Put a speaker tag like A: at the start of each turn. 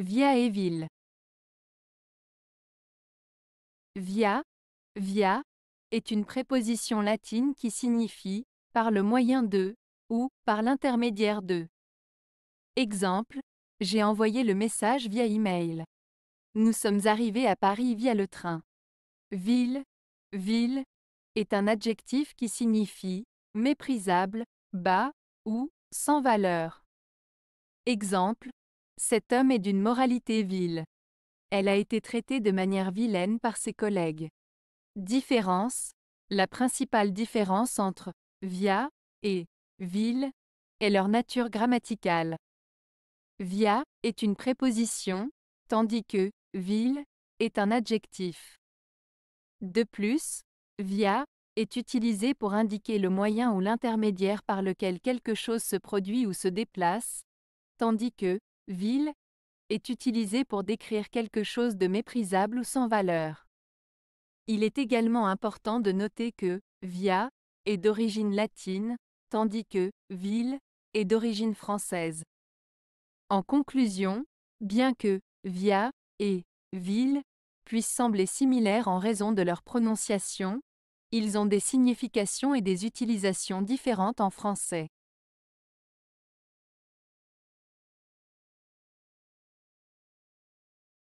A: Via et ville Via, via, est une préposition latine qui signifie par le moyen de ou par l'intermédiaire de. Exemple, j'ai envoyé le message via email. Nous sommes arrivés à Paris via le train. Ville, ville, est un adjectif qui signifie méprisable, bas ou sans valeur. Exemple, cet homme est d'une moralité vile. Elle a été traitée de manière vilaine par ses collègues. Différence La principale différence entre via et ville est leur nature grammaticale. Via est une préposition, tandis que ville est un adjectif. De plus, via est utilisé pour indiquer le moyen ou l'intermédiaire par lequel quelque chose se produit ou se déplace, tandis que « ville » est utilisé pour décrire quelque chose de méprisable ou sans valeur. Il est également important de noter que via est d'origine latine, tandis que ville est d'origine française. En conclusion, bien que via et ville puissent sembler similaires en raison de leur prononciation, ils ont des significations et des utilisations différentes en français.